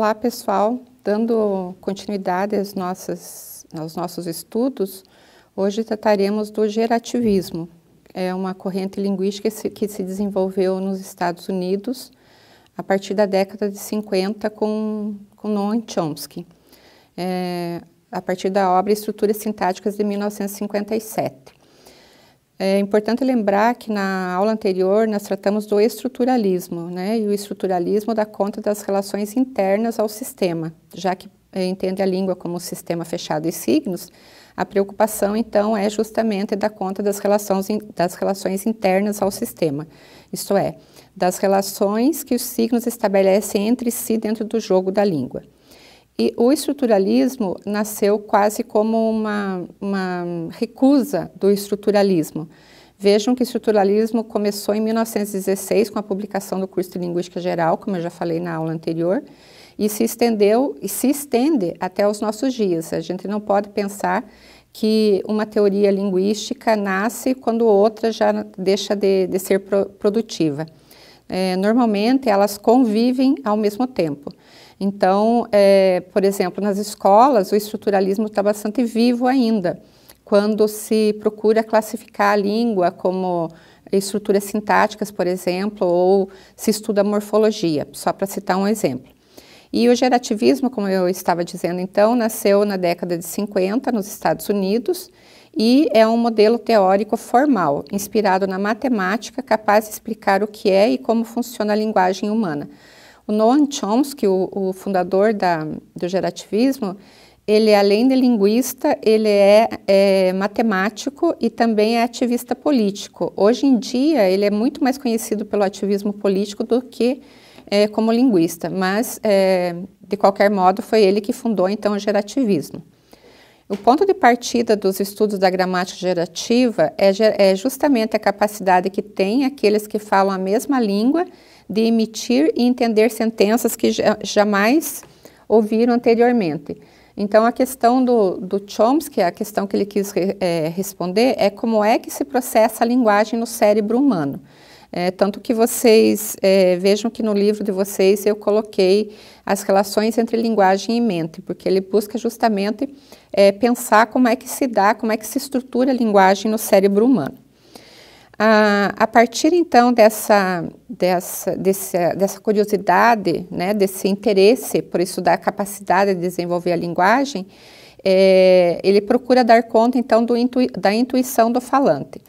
Olá, pessoal. Dando continuidade às nossas, aos nossos estudos, hoje trataremos do gerativismo. É uma corrente linguística que se desenvolveu nos Estados Unidos a partir da década de 50 com, com Noam Chomsky, é, a partir da obra Estruturas Sintáticas de 1957. É importante lembrar que na aula anterior nós tratamos do estruturalismo, né? E o estruturalismo dá conta das relações internas ao sistema, já que é, entende a língua como um sistema fechado e signos, a preocupação então é justamente dar conta das relações, das relações internas ao sistema, isto é, das relações que os signos estabelecem entre si dentro do jogo da língua. E o estruturalismo nasceu quase como uma, uma recusa do estruturalismo. Vejam que o estruturalismo começou em 1916 com a publicação do curso de Linguística Geral, como eu já falei na aula anterior, e se estendeu e se estende até os nossos dias. A gente não pode pensar que uma teoria linguística nasce quando outra já deixa de, de ser pro, produtiva. É, normalmente elas convivem ao mesmo tempo. Então, é, por exemplo, nas escolas, o estruturalismo está bastante vivo ainda, quando se procura classificar a língua como estruturas sintáticas, por exemplo, ou se estuda morfologia, só para citar um exemplo. E o gerativismo, como eu estava dizendo então, nasceu na década de 50 nos Estados Unidos e é um modelo teórico formal, inspirado na matemática, capaz de explicar o que é e como funciona a linguagem humana. O Noam Chomsky, o, o fundador da, do gerativismo, ele além de linguista, ele é, é, matemático e também é ativista político. Hoje em dia, ele é muito mais conhecido pelo ativismo político do que é, como linguista, mas é, de qualquer modo foi ele que fundou então o gerativismo. O ponto de partida dos estudos da gramática gerativa é, é justamente a capacidade que têm aqueles que falam a mesma língua de emitir e entender sentenças que jamais ouviram anteriormente. Então, a questão do, do Chomsky, é a questão que ele quis é, responder, é como é que se processa a linguagem no cérebro humano. É, tanto que vocês é, vejam que no livro de vocês eu coloquei as relações entre linguagem e mente, porque ele busca justamente é, pensar como é que se dá, como é que se estrutura a linguagem no cérebro humano. Ah, a partir então dessa, dessa, dessa, dessa curiosidade, né, desse interesse por estudar a capacidade de desenvolver a linguagem, é, ele procura dar conta então do, da intuição do falante.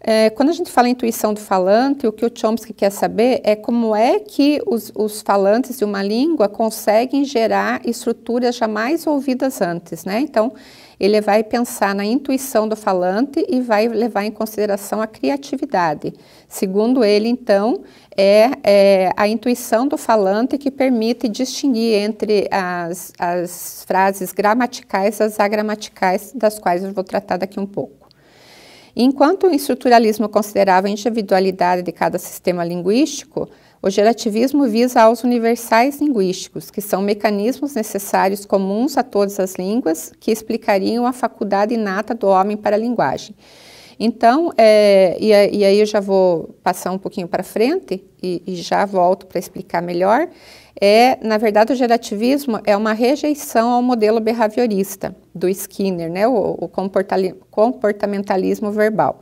É, quando a gente fala intuição do falante, o que o Chomsky quer saber é como é que os, os falantes de uma língua conseguem gerar estruturas jamais ouvidas antes, né? Então, ele vai pensar na intuição do falante e vai levar em consideração a criatividade. Segundo ele, então, é, é a intuição do falante que permite distinguir entre as, as frases gramaticais e as agramaticais, das quais eu vou tratar daqui um pouco. Enquanto o estruturalismo considerava a individualidade de cada sistema linguístico, o gerativismo visa aos universais linguísticos, que são mecanismos necessários comuns a todas as línguas que explicariam a faculdade inata do homem para a linguagem. Então, é, e, e, aí eu já vou passar um pouquinho para frente e, e já volto para explicar melhor é, na verdade, o gerativismo é uma rejeição ao modelo behaviorista do Skinner, né, o, o comportamentalismo verbal.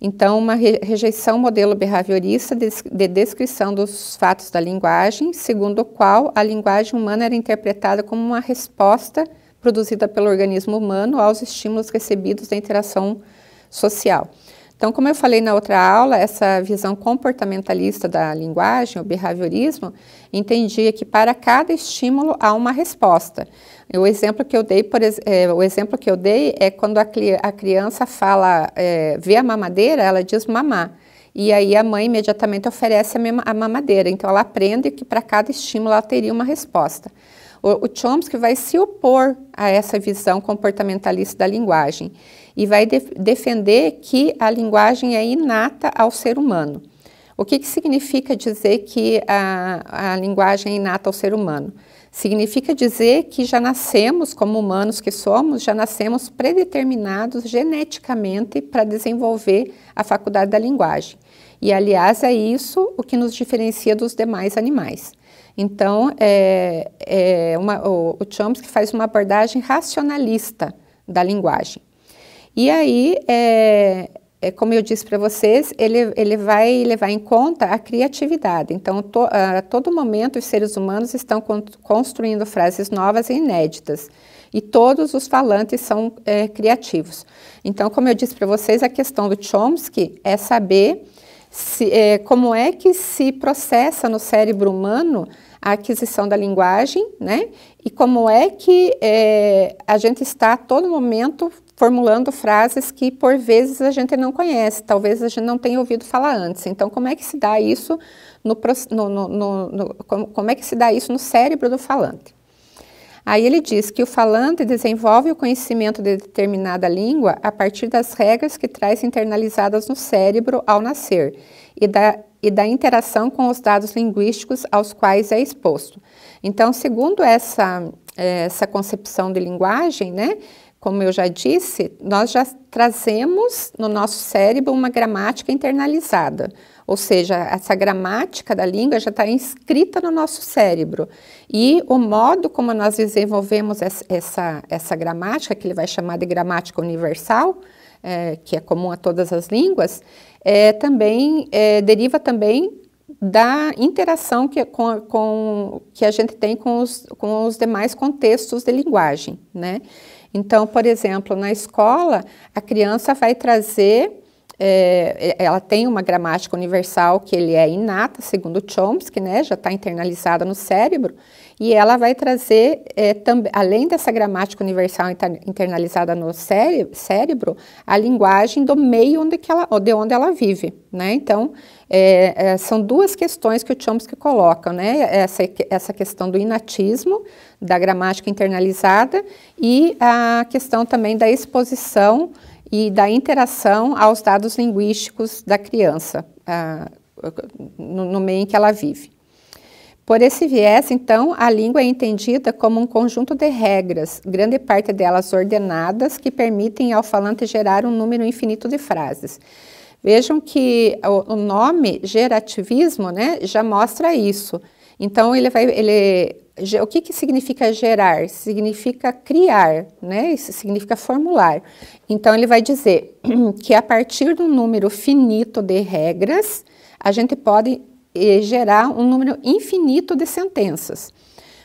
Então, uma rejeição modelo behaviorista de, de descrição dos fatos da linguagem, segundo o qual a linguagem humana era interpretada como uma resposta produzida pelo organismo humano aos estímulos recebidos da interação social. Então, como eu falei na outra aula, essa visão comportamentalista da linguagem, o behaviorismo, entendia que para cada estímulo há uma resposta. O exemplo que eu dei, por, é, o exemplo que eu dei é quando a, a criança fala, é, vê a mamadeira, ela diz mamar. E aí a mãe imediatamente oferece a, mamadeira. Então ela aprende que para cada estímulo ela teria uma resposta. O Chomsky vai se opor a essa visão comportamentalista da linguagem e vai de defender que a linguagem é inata ao ser humano. O que, que significa dizer que a, a linguagem é inata ao ser humano? Significa dizer que já nascemos, como humanos que somos, já nascemos predeterminados geneticamente para desenvolver a faculdade da linguagem. E, aliás, é isso o que nos diferencia dos demais animais. Então, é, é uma, o, o Chomsky faz uma abordagem racionalista da linguagem. E aí, é, é, como eu disse para vocês, ele, ele vai levar em conta a criatividade. Então, to, a todo momento, os seres humanos estão con construindo frases novas e inéditas. E todos os falantes são é, criativos. Então, como eu disse para vocês, a questão do Chomsky é saber se, é, como é que se processa no cérebro humano a aquisição da linguagem, né? E como é que é, a gente está a todo momento formulando frases que por vezes a gente não conhece, talvez a gente não tenha ouvido falar antes. Então, como é que se dá isso no, no, no, no como, como é que se dá isso no cérebro do falante? Aí ele diz que o falante desenvolve o conhecimento de determinada língua a partir das regras que traz internalizadas no cérebro ao nascer e da, e da interação com os dados linguísticos aos quais é exposto. Então, segundo essa, essa concepção de linguagem, né, como eu já disse, nós já trazemos no nosso cérebro uma gramática internalizada, ou seja, essa gramática da língua já está inscrita no nosso cérebro. E o modo como nós desenvolvemos essa, essa, gramática, que ele vai chamar de gramática universal, é, que é comum a todas as línguas, é, também é, deriva também da interação que, é com, com, que a gente tem com os, com os demais contextos de linguagem, né? Então, por exemplo, na escola, a criança vai trazer, é, é ela tem uma gramática universal que ele é inata, segundo Chomsky, né? Já está internalizada no cérebro, e ela vai trazer, é, também, além dessa gramática universal inter, internalizada no cére cérebro, a linguagem do meio onde ela, de onde ela vive. Né? Então, é, é, são duas questões que o Chomsky coloca, né? essa, essa questão do inatismo, da gramática internalizada, e a questão também da exposição e da interação aos dados linguísticos da criança, no, no meio em que ela vive. Por esse viés, então, a língua é entendida como um conjunto de regras, grande parte delas ordenadas, que permitem ao falante gerar um número infinito de frases. Vejam que o nome gerativismo né, já mostra isso. Então, ele vai. Ele, o que, que significa gerar? Significa criar, né? Isso significa formular. Então, ele vai dizer que a partir de um número finito de regras, a gente pode gerar um número infinito de sentenças.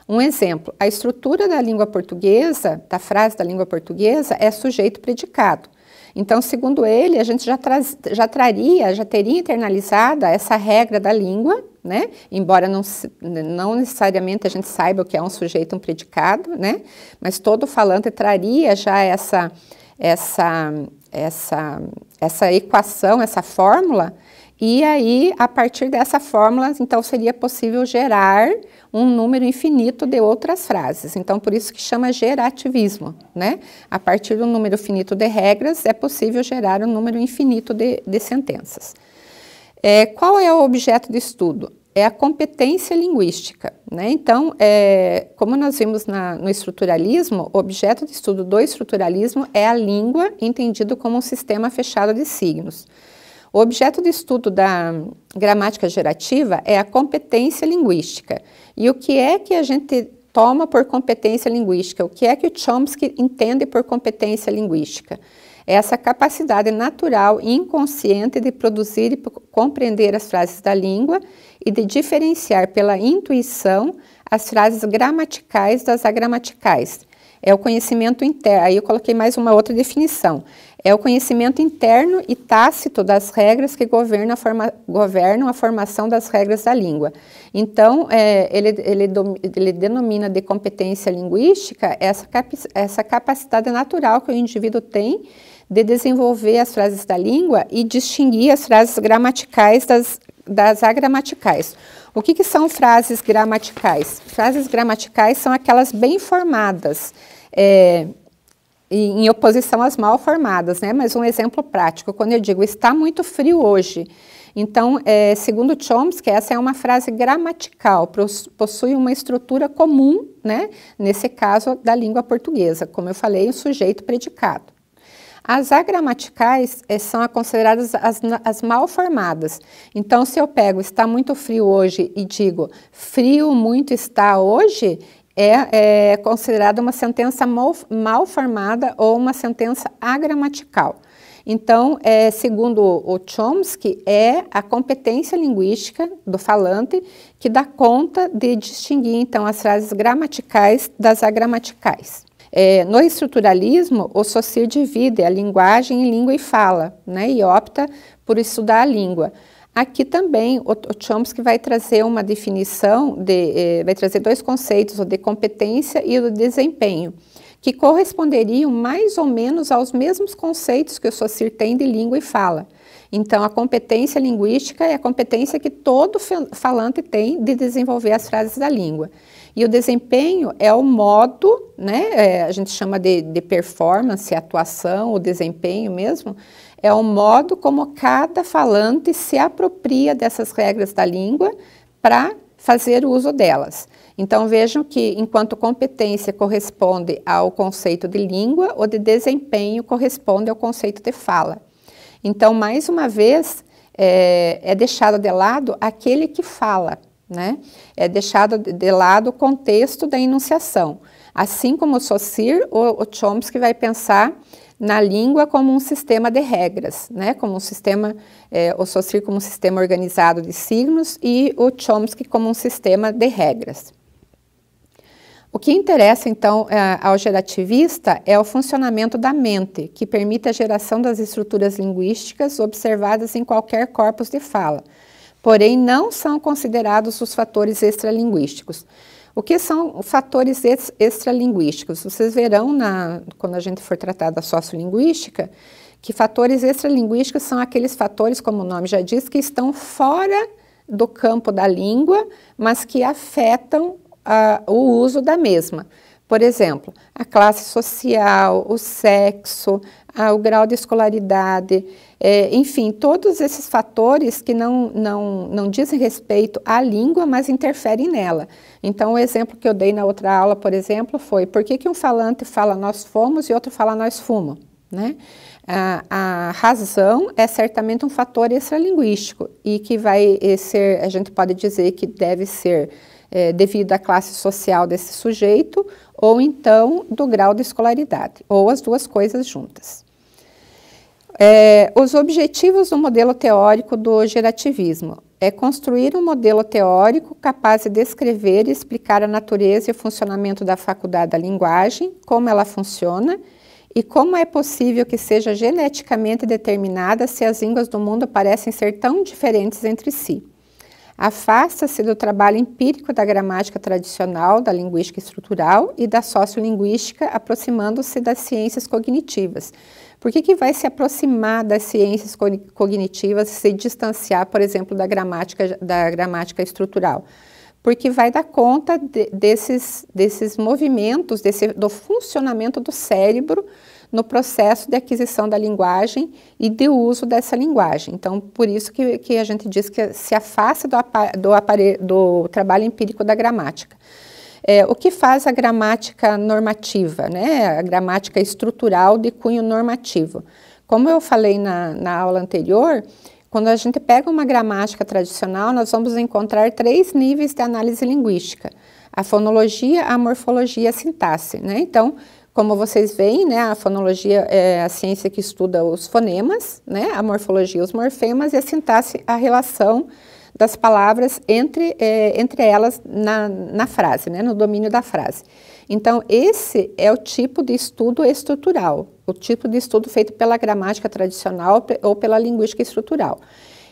Um exemplo, a estrutura da língua portuguesa, da frase da língua portuguesa, é sujeito-predicado. Então, segundo ele, a gente já, já traria, já teria internalizada essa regra da língua, né? Embora não, não necessariamente a gente saiba o que é um sujeito, um predicado, né? Mas todo falante traria já essa, essa, essa, essa equação, essa fórmula e aí, a partir dessa fórmula, então seria possível gerar um número infinito de outras frases. Então, por isso que chama gerativismo, né? A partir do número finito de regras, é possível gerar um número infinito de, de sentenças. É, qual é o objeto de estudo? É a competência linguística. Né? Então, é, como nós vimos na, no estruturalismo, o objeto de estudo do estruturalismo é a língua, entendido como um sistema fechado de signos. O objeto de estudo da gramática gerativa é a competência linguística. E o que é que a gente toma por competência linguística? O que é que o Chomsky entende por competência linguística? É essa capacidade natural e inconsciente de produzir e compreender as frases da língua e de diferenciar pela intuição as frases gramaticais das agramaticais é o conhecimento interno. Aí eu coloquei mais uma outra definição. É o conhecimento interno e tácito das regras que governam a, forma, governam a formação das regras da língua. Então, é, ele, ele, ele denomina de competência linguística essa, cap, essa capacidade natural que o indivíduo tem de desenvolver as frases da língua e distinguir as frases gramaticais das, das agramaticais. O que, que são frases gramaticais? Frases gramaticais são aquelas bem formadas, é, em oposição às mal formadas, né? Mas um exemplo prático, quando eu digo está muito frio hoje, então, é, segundo Chomsky, essa é uma frase gramatical, possui uma estrutura comum, né? Nesse caso, da língua portuguesa, como eu falei, o sujeito predicado. As agramaticais eh, são consideradas as, as mal formadas. Então, se eu pego está muito frio hoje e digo frio muito está hoje, é, é considerada uma sentença mal, mal formada ou uma sentença agramatical. Então, é, segundo o Chomsky, é a competência linguística do falante que dá conta de distinguir então as frases gramaticais das agramaticais. É, no estruturalismo, o Saussure divide a linguagem em língua e fala, né, e opta por estudar a língua. Aqui também o, o Chomsky vai trazer uma definição, de, eh, vai trazer dois conceitos, o de competência e o de desempenho, que corresponderiam mais ou menos aos mesmos conceitos que o Saussure tem de língua e fala. Então, a competência linguística é a competência que todo falante tem de desenvolver as frases da língua. E o desempenho é o modo, né, é, a gente chama de, de performance, atuação, o desempenho mesmo, é o modo como cada falante se apropria dessas regras da língua para fazer uso delas. Então vejam que enquanto competência corresponde ao conceito de língua, o de desempenho corresponde ao conceito de fala. Então, mais uma vez, é, é deixado de lado aquele que fala, né? É deixado de lado o contexto da enunciação. Assim como o Saussure, o, o Chomsky vai pensar na língua como um sistema de regras, né? como um sistema, é, o Saussure como um sistema organizado de signos e o Chomsky como um sistema de regras. O que interessa, então, é, ao gerativista é o funcionamento da mente, que permite a geração das estruturas linguísticas observadas em qualquer corpus de fala, porém não são considerados os fatores extralinguísticos. O que são fatores extralinguísticos? Vocês verão, na, quando a gente for tratar da sociolinguística, que fatores extralinguísticos são aqueles fatores, como o nome já diz, que estão fora do campo da língua, mas que afetam a, o uso da mesma. Por exemplo, a classe social, o sexo, a, o grau de escolaridade, é, enfim, todos esses fatores que não, não, não dizem respeito à língua, mas interferem nela. Então, o exemplo que eu dei na outra aula, por exemplo, foi por que, que um falante fala nós fomos e outro fala nós fumo, né? A, a, razão é certamente um fator extralinguístico e que vai eh, ser, a gente pode dizer que deve ser é, devido à classe social desse sujeito, ou então do grau de escolaridade, ou as duas coisas juntas. É, os objetivos do modelo teórico do gerativismo é construir um modelo teórico capaz de descrever e explicar a natureza e o funcionamento da faculdade da linguagem, como ela funciona e como é possível que seja geneticamente determinada se as línguas do mundo parecem ser tão diferentes entre si afasta-se do trabalho empírico da gramática tradicional, da linguística estrutural e da sociolinguística, aproximando-se das ciências cognitivas. Por que, que vai se aproximar das ciências cognitivas e se distanciar, por exemplo, da gramática, da gramática estrutural? Porque vai dar conta de, desses, desses movimentos, desse, do funcionamento do cérebro, no processo de aquisição da linguagem e de uso dessa linguagem. Então, por isso que, que a gente diz que se afasta do, do, do trabalho empírico da gramática. É, o que faz a gramática normativa, né? a gramática estrutural de cunho normativo? Como eu falei na, na aula anterior, quando a gente pega uma gramática tradicional, nós vamos encontrar três níveis de análise linguística: a fonologia, a morfologia e a sintaxe. Né? Então, como vocês veem, né, a fonologia é a ciência que estuda os fonemas, né, a morfologia os morfemas e a sintaxe a relação das palavras entre, é, entre elas na, na frase, né, no domínio da frase. Então, esse é o tipo de estudo estrutural, o tipo de estudo feito pela gramática tradicional ou pela linguística estrutural.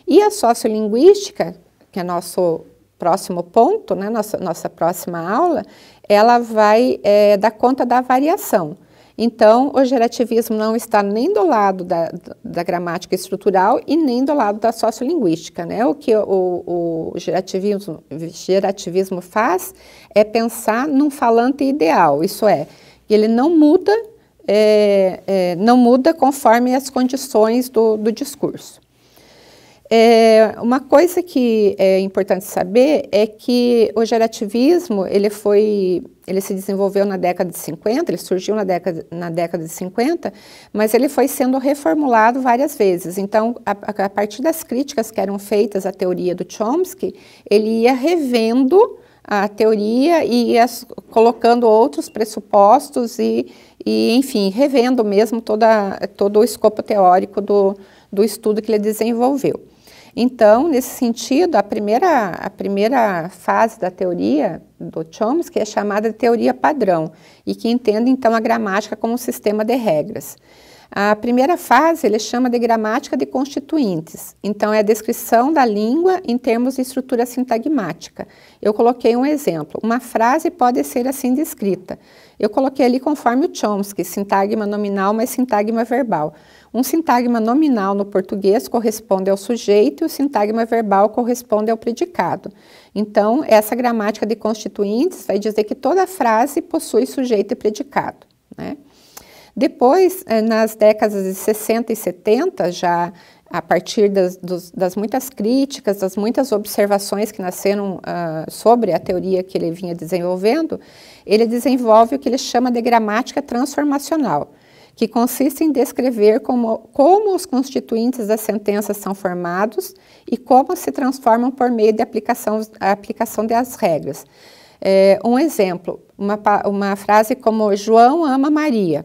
E a sociolinguística, que é nosso próximo ponto, né, nossa, nossa próxima aula, ela vai é, dar conta da variação. Então, o gerativismo não está nem do lado da, da, gramática estrutural e nem do lado da sociolinguística. Né? O que o, o gerativismo, gerativismo faz é pensar num falante ideal, isso é, ele não muda, é, é, não muda conforme as condições do, do discurso. É, uma coisa que é importante saber é que o gerativismo, ele foi, ele se desenvolveu na década de 50, ele surgiu na década, na década de 50, mas ele foi sendo reformulado várias vezes. Então, a, a partir das críticas que eram feitas à teoria do Chomsky, ele ia revendo a teoria e ia colocando outros pressupostos e, e enfim, revendo mesmo toda, todo o escopo teórico do, do estudo que ele desenvolveu. Então, nesse sentido, a primeira, a primeira fase da teoria do Chomsky é chamada de teoria padrão e que entende então a gramática como um sistema de regras. A primeira fase ele chama de gramática de constituintes, então é a descrição da língua em termos de estrutura sintagmática. Eu coloquei um exemplo, uma frase pode ser assim descrita. Eu coloquei ali conforme o Chomsky, sintagma nominal mais sintagma verbal. Um sintagma nominal no português corresponde ao sujeito e o sintagma verbal corresponde ao predicado. Então, essa gramática de constituintes vai dizer que toda frase possui sujeito e predicado, né? Depois, eh, nas décadas de 60 e 70, já a partir das, dos, das muitas críticas, das muitas observações que nasceram uh, sobre a teoria que ele vinha desenvolvendo, ele desenvolve o que ele chama de gramática transformacional, que consiste em descrever como, como os constituintes das sentenças são formados e como se transformam por meio da aplicação, aplicação das regras. É, um exemplo, uma, uma frase como João ama Maria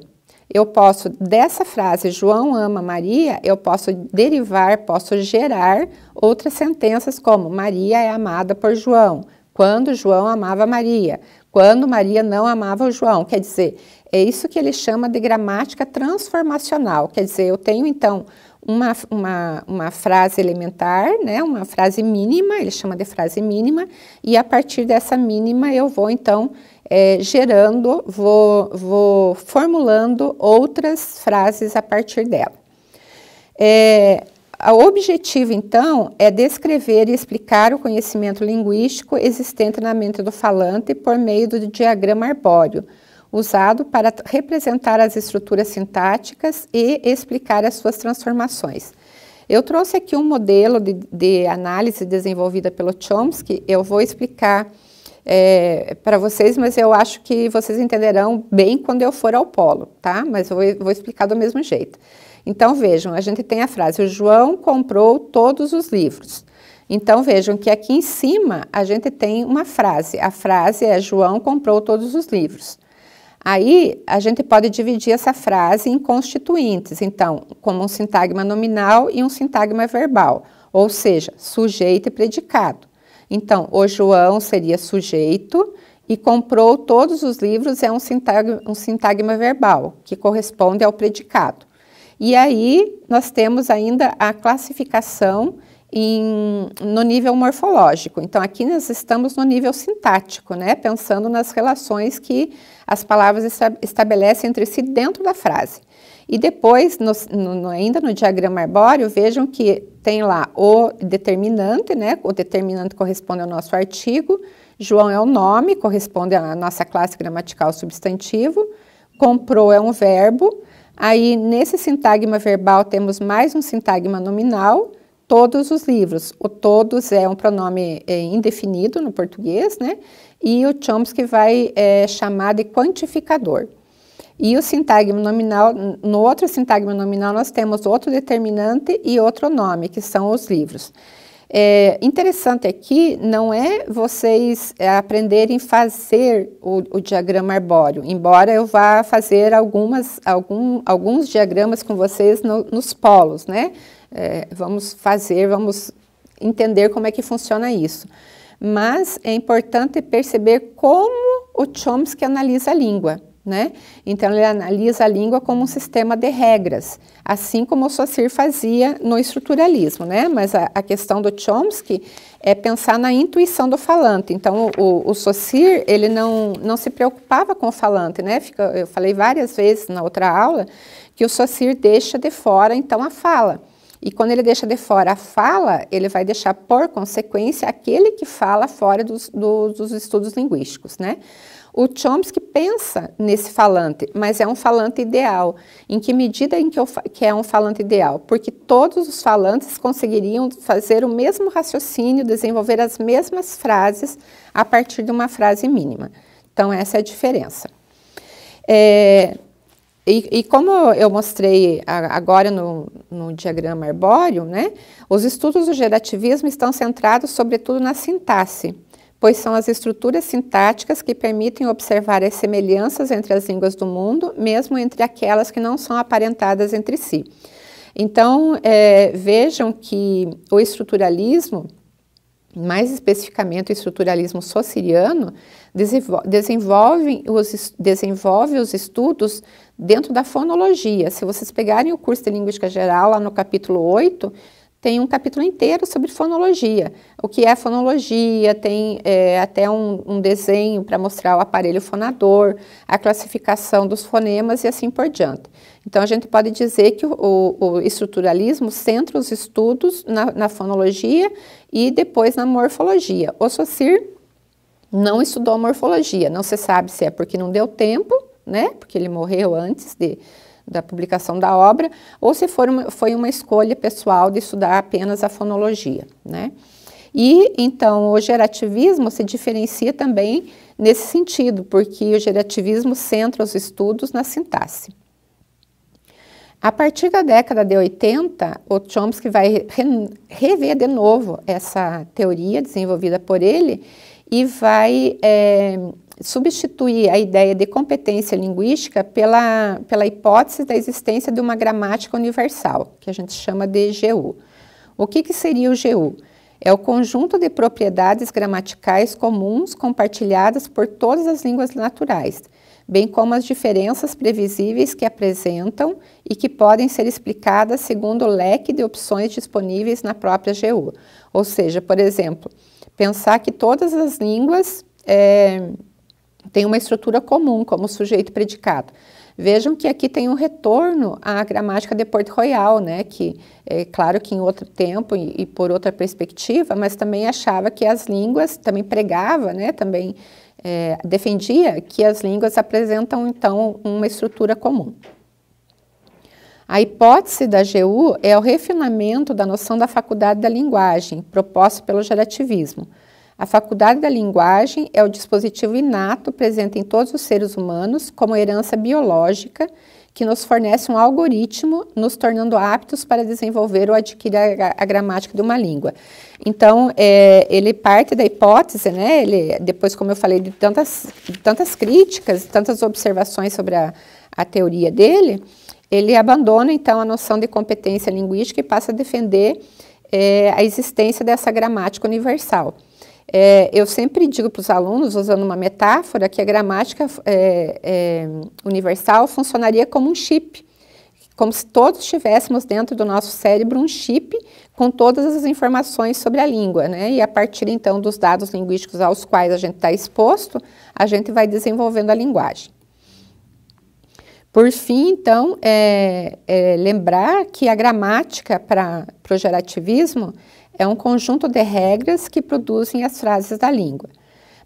eu posso, dessa frase, João ama Maria, eu posso derivar, posso gerar outras sentenças como Maria é amada por João, quando João amava Maria, quando Maria não amava o João. Quer dizer, é isso que ele chama de gramática transformacional. Quer dizer, eu tenho então uma, uma, uma frase elementar, né, uma frase mínima, ele chama de frase mínima, e a partir dessa mínima eu vou então é, gerando, vou, vou formulando outras frases a partir dela. É, o objetivo, então, é descrever e explicar o conhecimento linguístico existente na mente do falante por meio do diagrama arbóreo, usado para representar as estruturas sintáticas e explicar as suas transformações. Eu trouxe aqui um modelo de, de análise desenvolvida pelo Chomsky, eu vou explicar é, para vocês, mas eu acho que vocês entenderão bem quando eu for ao polo, tá? Mas eu vou, vou explicar do mesmo jeito. Então vejam, a gente tem a frase: o João comprou todos os livros. Então vejam que aqui em cima a gente tem uma frase. A frase é João comprou todos os livros. Aí a gente pode dividir essa frase em constituintes, então, como um sintagma nominal e um sintagma verbal, ou seja, sujeito e predicado. Então, o João seria sujeito e comprou todos os livros é um sintagma, um sintagma verbal, que corresponde ao predicado. E aí nós temos ainda a classificação em, no nível morfológico. Então, aqui nós estamos no nível sintático, né? pensando nas relações que as palavras estabelecem entre si dentro da frase. E depois, no, no, ainda no diagrama arbóreo, vejam que tem lá o determinante, né? o determinante corresponde ao nosso artigo, João é o nome, corresponde à nossa classe gramatical substantivo, comprou é um verbo, aí nesse sintagma verbal temos mais um sintagma nominal, todos os livros. O todos é um pronome é, indefinido no português, né? E o Chomsky vai é, chamar de quantificador. E o sintagma nominal, no outro sintagma nominal nós temos outro determinante e outro nome, que são os livros. É, interessante aqui não é vocês é, aprenderem fazer o, o, diagrama arbóreo, embora eu vá fazer algumas, algum, alguns diagramas com vocês no, nos polos, né? é, vamos fazer, vamos entender como é que funciona isso. Mas é importante perceber como o Chomsky analisa a língua. Né? Então, ele analisa a língua como um sistema de regras, assim como o Saussure fazia no estruturalismo. Né? Mas a, a, questão do Chomsky é pensar na intuição do falante. Então, o, o Saussure ele não, não se preocupava com o falante. Né? Fica, eu falei várias vezes na outra aula que o Saussure deixa de fora, então, a fala. E quando ele deixa de fora a fala, ele vai deixar por consequência aquele que fala fora dos, dos estudos linguísticos, né? O Chomsky pensa nesse falante, mas é um falante ideal. Em que medida em que, eu, que, é um falante ideal? Porque todos os falantes conseguiriam fazer o mesmo raciocínio, desenvolver as mesmas frases a partir de uma frase mínima. Então, essa é a diferença. É, e, e, como eu mostrei agora no, no, diagrama arbóreo, né, os estudos do gerativismo estão centrados sobretudo na sintaxe, pois são as estruturas sintáticas que permitem observar as semelhanças entre as línguas do mundo, mesmo entre aquelas que não são aparentadas entre si. Então, é, vejam que o estruturalismo, mais especificamente o estruturalismo sociriano, desenvolve os, desenvolve os estudos dentro da fonologia. Se vocês pegarem o curso de Linguística Geral, lá no capítulo 8, tem um capítulo inteiro sobre fonologia. O que é fonologia, tem é, até um, um desenho para mostrar o aparelho fonador, a classificação dos fonemas e assim por diante. Então, a gente pode dizer que o, o estruturalismo centra os estudos na, na fonologia e depois na morfologia. O Saussure não estudou morfologia. Não se sabe se é porque não deu tempo, né? Porque ele morreu antes de, da publicação da obra, ou se for uma, foi uma escolha pessoal de estudar apenas a fonologia, né? E então o gerativismo se diferencia também nesse sentido, porque o gerativismo centra os estudos na sintaxe. A partir da década de 80, o Chomsky vai re rever de novo essa teoria desenvolvida por ele e vai é, substituir a ideia de competência linguística pela, pela hipótese da existência de uma gramática universal, que a gente chama de GU. O que, que seria o GU? É o conjunto de propriedades gramaticais comuns compartilhadas por todas as línguas naturais, bem como as diferenças previsíveis que apresentam e que podem ser explicadas segundo o leque de opções disponíveis na própria GU. Ou seja, por exemplo, pensar que todas as línguas é, têm uma estrutura comum, como sujeito predicado. Vejam que aqui tem um retorno à gramática de Port Royal, né? que é claro que em outro tempo e, e por outra perspectiva, mas também achava que as línguas, também pregava, né? também é, defendia que as línguas apresentam então uma estrutura comum. A hipótese da GU é o refinamento da noção da faculdade da linguagem, proposta pelo gerativismo. A faculdade da linguagem é o dispositivo inato presente em todos os seres humanos como herança biológica que nos fornece um algoritmo, nos tornando aptos para desenvolver ou adquirir a, a gramática de uma língua. Então, é, ele parte da hipótese, né? Ele, depois, como eu falei, de tantas, de tantas críticas, tantas observações sobre a, a teoria dele, ele abandona então a noção de competência linguística e passa a defender é, a existência dessa gramática universal. É, eu sempre digo para os alunos, usando uma metáfora, que a gramática é, universal funcionaria como um chip, como se todos tivéssemos dentro do nosso cérebro um chip com todas as informações sobre a língua, né? E a partir então dos dados linguísticos aos quais a gente está exposto, a gente vai desenvolvendo a linguagem. Por fim, então, é, é lembrar que a gramática para o gerativismo é um conjunto de regras que produzem as frases da língua.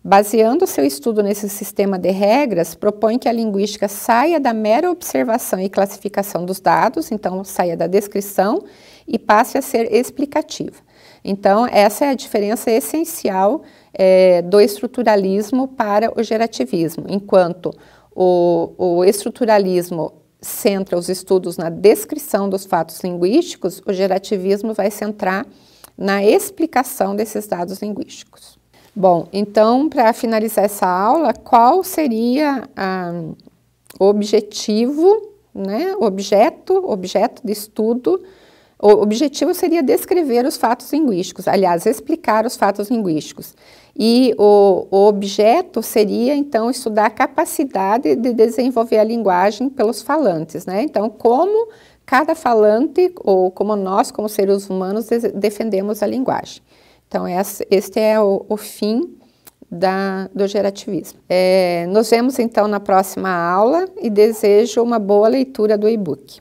Baseando seu estudo nesse sistema de regras, propõe que a linguística saia da mera observação e classificação dos dados, então saia da descrição e passe a ser explicativa. Então, essa é a diferença essencial é, do estruturalismo para o gerativismo. Enquanto o, o estruturalismo centra os estudos na descrição dos fatos linguísticos, o gerativismo vai centrar na explicação desses dados linguísticos. Bom, então, para finalizar essa aula, qual seria ah, o objetivo, né, objeto, objeto de estudo o objetivo seria descrever os fatos linguísticos, aliás, explicar os fatos linguísticos. E o, o, objeto seria, então, estudar a capacidade de desenvolver a linguagem pelos falantes, né? Então, como cada falante, ou como nós, como seres humanos, defendemos a linguagem. Então, essa, este é o, o fim da, do gerativismo. É, nos vemos, então, na próxima aula e desejo uma boa leitura do e-book.